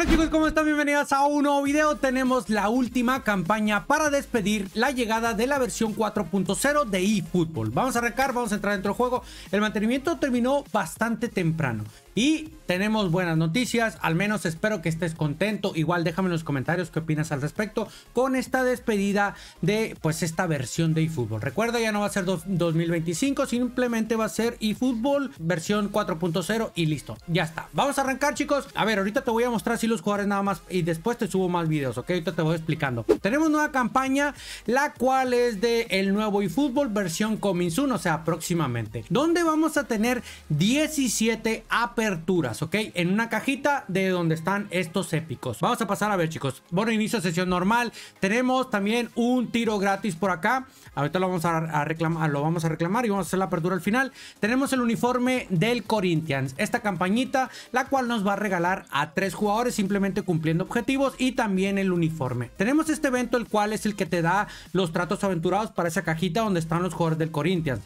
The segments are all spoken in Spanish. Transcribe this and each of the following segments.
Hola chicos, ¿cómo están? Bienvenidos a un nuevo video. Tenemos la última campaña para despedir la llegada de la versión 4.0 de eFootball. Vamos a arrancar, vamos a entrar dentro del juego. El mantenimiento terminó bastante temprano. Y tenemos buenas noticias, al menos espero que estés contento. Igual déjame en los comentarios qué opinas al respecto con esta despedida de pues esta versión de eFootball. Recuerda, ya no va a ser 2025, simplemente va a ser eFootball versión 4.0 y listo. Ya está. Vamos a arrancar, chicos. A ver, ahorita te voy a mostrar si los jugadores nada más y después te subo más videos, ¿ok? Ahorita te voy explicando. Tenemos nueva campaña, la cual es de el nuevo eFootball versión coming soon, o sea, próximamente. Donde vamos a tener 17 aperturas aperturas, ¿ok? En una cajita de donde están estos épicos. Vamos a pasar a ver, chicos. Bueno, inicio sesión normal. Tenemos también un tiro gratis por acá. Ahorita lo vamos a, reclamar, lo vamos a reclamar y vamos a hacer la apertura al final. Tenemos el uniforme del Corinthians. Esta campañita, la cual nos va a regalar a tres jugadores simplemente cumpliendo objetivos y también el uniforme. Tenemos este evento, el cual es el que te da los tratos aventurados para esa cajita donde están los jugadores del Corinthians.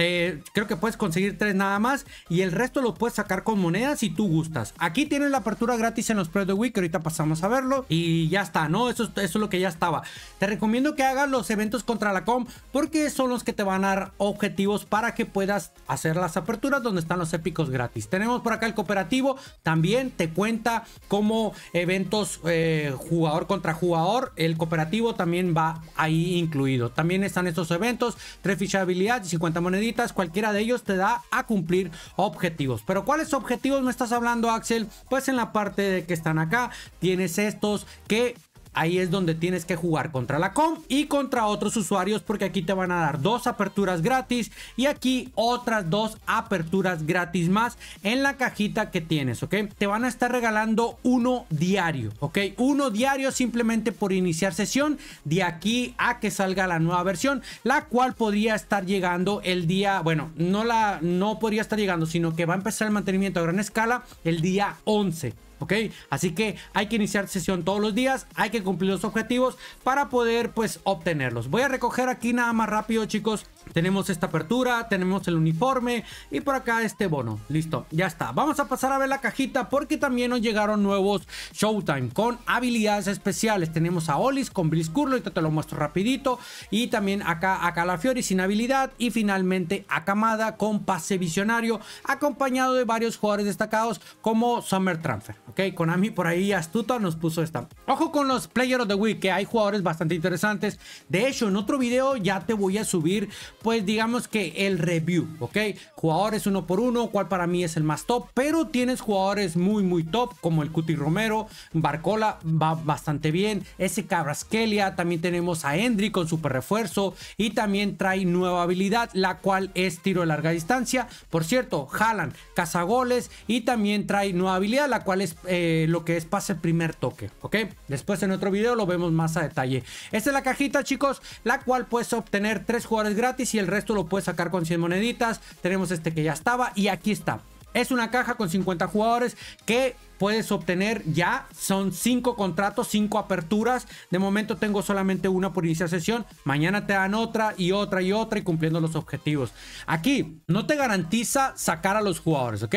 Eh, creo que puedes conseguir tres nada más y el resto lo puedes sacar con monedas si tú gustas. Aquí tienes la apertura gratis en los Pro de Week, ahorita pasamos a verlo y ya está, ¿no? Eso, es lo que ya estaba. Te recomiendo que hagas los eventos contra la com porque son los que te van a dar objetivos para que puedas hacer las aperturas donde están los épicos gratis. Tenemos por acá el cooperativo, también te cuenta como eventos eh, jugador contra jugador, el cooperativo también va ahí incluido. También están estos eventos, tres fichas de y 50 monedas cualquiera de ellos te da a cumplir objetivos. Pero ¿cuáles objetivos me estás hablando, Axel? Pues en la parte de que están acá, tienes estos que Ahí es donde tienes que jugar contra la com y contra otros usuarios porque aquí te van a dar dos aperturas gratis y aquí otras dos aperturas gratis más en la cajita que tienes, ¿ok? Te van a estar regalando uno diario, ¿ok? Uno diario simplemente por iniciar sesión de aquí a que salga la nueva versión, la cual podría estar llegando el día, bueno, no la no podría estar llegando, sino que va a empezar el mantenimiento a gran escala el día 11. ¿ok? Así que hay que iniciar sesión todos los días, hay que cumplir los objetivos para poder pues obtenerlos. Voy a recoger aquí nada más rápido chicos tenemos esta apertura, tenemos el uniforme y por acá este bono. Listo, ya está. Vamos a pasar a ver la cajita porque también nos llegaron nuevos Showtime con habilidades especiales. Tenemos a Olis con Bliss Curl, ahorita te lo muestro rapidito. Y también acá a Calafiori sin habilidad y finalmente a Kamada con pase visionario acompañado de varios jugadores destacados como Summer Transfer. Ok, Konami por ahí astuta nos puso esta. Ojo con los Players of the Week que hay jugadores bastante interesantes. De hecho, en otro video ya te voy a subir pues digamos que el review, ¿ok? Jugadores uno por uno, cual para mí es el más top, pero tienes jugadores muy, muy top, como el Cuti Romero, Barcola va bastante bien, ese cabraskelia, también tenemos a Endry con super refuerzo y también trae nueva habilidad, la cual es tiro de larga distancia. Por cierto, jalan, cazagoles y también trae nueva habilidad, la cual es eh, lo que es pase primer toque, ¿ok? Después en otro video lo vemos más a detalle. Esta es la cajita, chicos, la cual puedes obtener tres jugadores gratis y el resto lo puedes sacar con 100 moneditas. Tenemos este que ya estaba y aquí está. Es una caja con 50 jugadores que puedes obtener ya. Son 5 contratos, 5 aperturas. De momento tengo solamente una por iniciar sesión. Mañana te dan otra y otra y otra y cumpliendo los objetivos. Aquí no te garantiza sacar a los jugadores, ¿ok?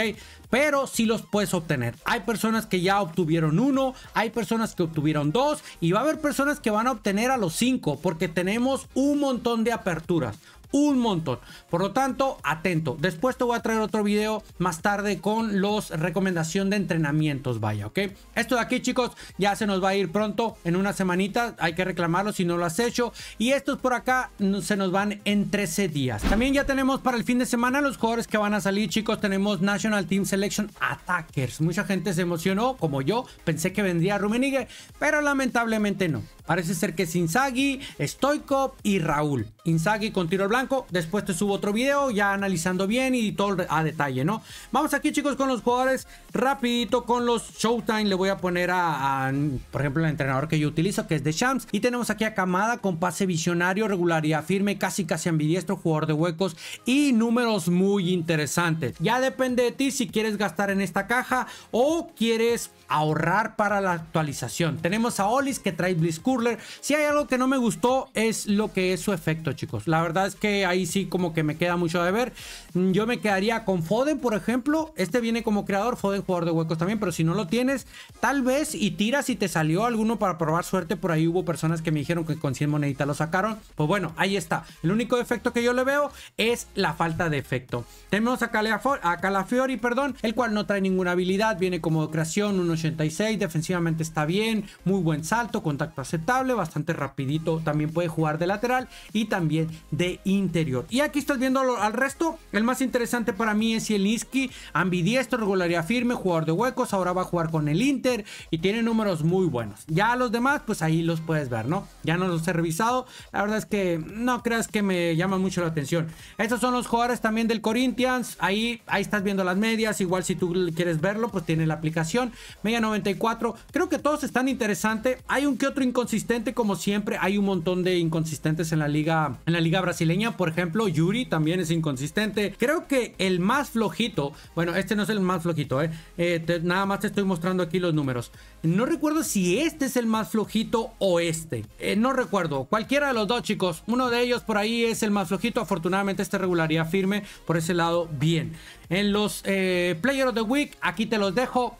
Pero sí los puedes obtener. Hay personas que ya obtuvieron uno, hay personas que obtuvieron dos y va a haber personas que van a obtener a los 5 porque tenemos un montón de aperturas un montón. Por lo tanto, atento. Después te voy a traer otro video más tarde con los recomendación de entrenamientos, vaya, ¿ok? Esto de aquí, chicos, ya se nos va a ir pronto, en una semanita, hay que reclamarlo si no lo has hecho. Y estos por acá mm, se nos van en 13 días. También ya tenemos para el fin de semana los jugadores que van a salir, chicos. Tenemos National Team Selection Attackers. Mucha gente se emocionó, como yo, pensé que vendría Rumenigue, pero lamentablemente no. Parece ser que es Inzaghi, Stoikov y Raúl. Inzaghi con tiro blanco Después te subo otro video ya analizando bien y todo a detalle, ¿no? Vamos aquí, chicos, con los jugadores. Rapidito con los Showtime. Le voy a poner a, por ejemplo, el entrenador que yo utilizo, que es de Shams. Y tenemos aquí a Camada con pase visionario, regularidad firme, casi casi ambidiestro, jugador de huecos y números muy interesantes. Ya depende de ti si quieres gastar en esta caja o quieres ahorrar para la actualización. Tenemos a Olis que trae curler Si hay algo que no me gustó es lo que es su efecto, chicos. La verdad es que ahí sí como que me queda mucho de ver. Mm, yo me quedaría con Foden, por ejemplo. Este viene como creador, Foden jugador de huecos también, pero si no lo tienes, tal vez y tiras y te salió alguno para probar suerte. Por ahí hubo personas que me dijeron que con 100 moneditas lo sacaron. Pues bueno, ahí está. El único defecto que yo le veo es la falta de efecto. Tenemos a, Calafiori, perdón, el cual no trae ninguna habilidad, viene como creación, 1.86, defensivamente está bien, muy buen salto, contacto aceptable, bastante rapidito, también puede jugar de lateral y también de in interior. Y aquí estás viendo al resto. El más interesante para mí es Zielinski, ambidiestro, regularía firme, jugador de huecos. Ahora va a jugar con el Inter y tiene números muy buenos. Ya los demás, pues ahí los puedes ver, ¿no? Ya no los he revisado. La verdad es que no creas que me llama mucho la atención. Estos son los jugadores también del Corinthians. Ahí, ahí estás viendo las medias. Igual si tú quieres verlo, pues tiene la aplicación. Media 94. Creo que todos están interesantes. Hay un que otro inconsistente, como siempre. Hay un montón de inconsistentes en la liga, en la liga brasileña por ejemplo, Yuri también es inconsistente. Creo que el más flojito, bueno, este no es el más flojito, ¿eh? eh nada más te estoy mostrando aquí los números. No recuerdo si este es el más flojito o este. Eh, no recuerdo. Cualquiera de los dos, chicos. Uno de ellos por ahí es el más flojito. Afortunadamente, este regularía firme por ese lado, bien. En los Players eh, Player of the Week, aquí te los dejo.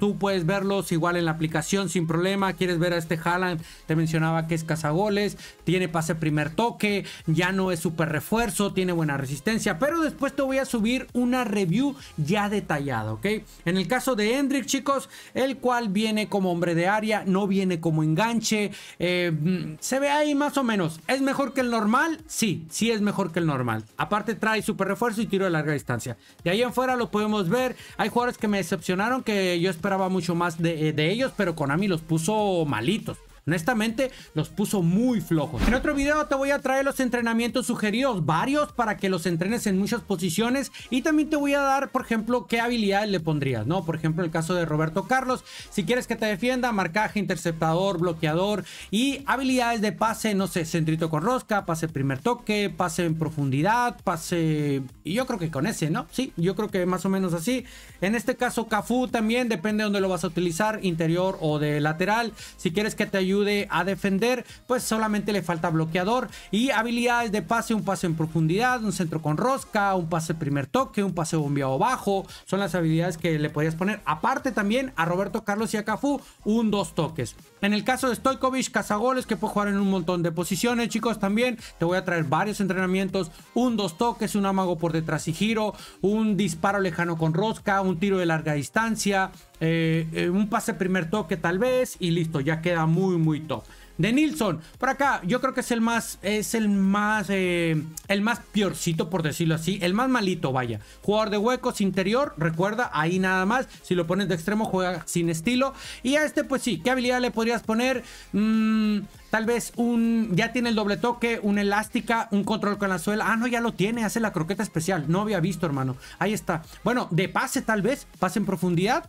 Tú, puedes verlos igual en la aplicación sin problema. Quieres ver a este Haaland, te mencionaba que es cazagoles, tiene pase primer toque, ya no es súper refuerzo, tiene buena resistencia. Pero después te voy a subir una review ya detallada, ¿ok? En el caso de Hendrick, chicos, el cual viene viene como hombre de área, no viene como enganche. Eh, mm, se ve ahí más o menos. ¿Es mejor que el normal? Sí, sí es mejor que el normal. Aparte trae super refuerzo y tiro de larga distancia. De ahí en fuera lo podemos ver. Hay jugadores que me decepcionaron que yo esperaba mucho más de, eh, de ellos, pero Konami los puso malitos. Honestamente, los puso muy flojos. En otro video te voy a traer los entrenamientos sugeridos, varios, para que los entrenes en muchas posiciones. Y también te voy a dar, por ejemplo, qué habilidades le pondrías, ¿no? Por ejemplo, el caso de Roberto Carlos. Si quieres que te defienda, marcaje, interceptador, bloqueador y habilidades de pase, no sé, centrito con rosca, pase primer toque, pase en profundidad, pase... Y yo creo que con ese, ¿no? Sí, yo creo que más o menos así. En este caso, Cafú también, depende donde lo vas a utilizar, interior o de lateral. Si quieres que te ayude a defender, pues solamente le falta bloqueador y habilidades de pase, un pase en profundidad, un centro con rosca, un pase primer toque, un pase bombeado bajo, son las habilidades que le podrías poner. Aparte también a Roberto Carlos y a Cafú, un dos toques. En el caso de Stojkovic, cazagoles que puede jugar en un montón de posiciones, chicos, también te voy a traer varios entrenamientos, un dos toques, un amago por detrás y giro, un disparo lejano con rosca, un tiro de larga distancia, eh, eh, un pase primer toque tal vez y listo, ya queda muy muy top. De Nilsson, por acá, yo creo que es el más, es el más, eh, el más piorcito, por decirlo así, el más malito, vaya. Jugador de huecos, interior, recuerda, ahí nada más, si lo pones de extremo, juega sin estilo. Y a este, pues sí, ¿qué habilidad le podrías poner? Mm, tal vez un, ya tiene el doble toque, una elástica, un control con la suela. Ah, no, ya lo tiene, hace la croqueta especial, no había visto, hermano. Ahí está. Bueno, de pase tal vez, pase en profundidad,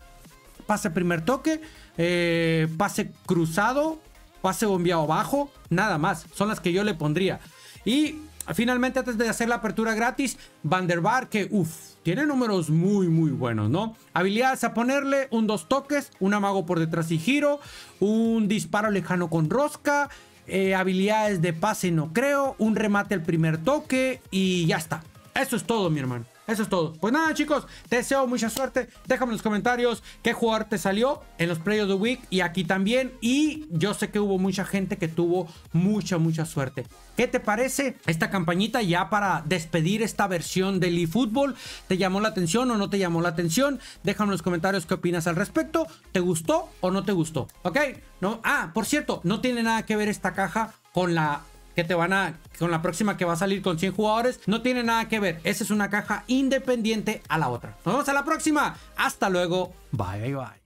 pase primer toque, eh, pase cruzado, pase bombeado bajo, nada más. Son las que yo le pondría. Y finalmente, antes de hacer la apertura gratis, Vanderbar, que uff, tiene números muy, muy buenos, ¿no? Habilidades a ponerle: un dos toques, un amago por detrás y giro, un disparo lejano con rosca. Eh, habilidades de pase no creo, un remate al primer toque y ya está. Eso es todo, mi hermano. Eso es todo. Pues nada, chicos, te deseo mucha suerte. Déjame en los comentarios qué jugar te salió en los Play of the Week y aquí también. Y yo sé que hubo mucha gente que tuvo mucha, mucha suerte. ¿Qué te parece esta campañita ya para despedir esta versión del eFootball? ¿Te llamó la atención o no te llamó la atención? Déjame en los comentarios qué opinas al respecto. ¿Te gustó o no te gustó? ¿Ok? No, ah, por cierto, no tiene nada que ver esta caja con la que te van a con la próxima que va a salir con 100 jugadores, no tiene nada que ver. Esa es una caja independiente a la otra. Nos vemos a la próxima. Hasta luego. Bye, bye.